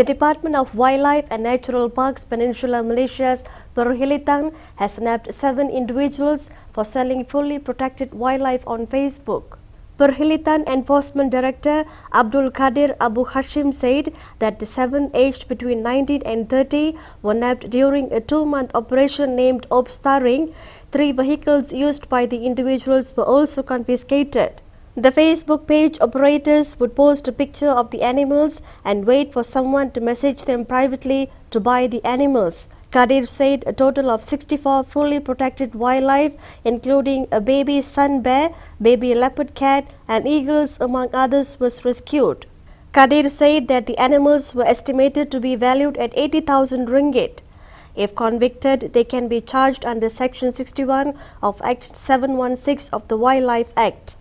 The Department of Wildlife and Natural Parks Peninsular Malaysia's Perhilitan has nabbed seven individuals for selling fully protected wildlife on Facebook. Perhilitan Enforcement Director Abdul Kadir Abu Hashim said that the seven aged between 19 and 30 were nabbed during a two-month operation named Obstaring. Three vehicles used by the individuals were also confiscated. The Facebook page operators would post a picture of the animals and wait for someone to message them privately to buy the animals. Kadir said a total of 64 fully protected wildlife, including a baby sun bear, baby leopard cat, and eagles, among others, was rescued. Kadir said that the animals were estimated to be valued at 80,000 ringgit. If convicted, they can be charged under Section 61 of Act 716 of the Wildlife Act.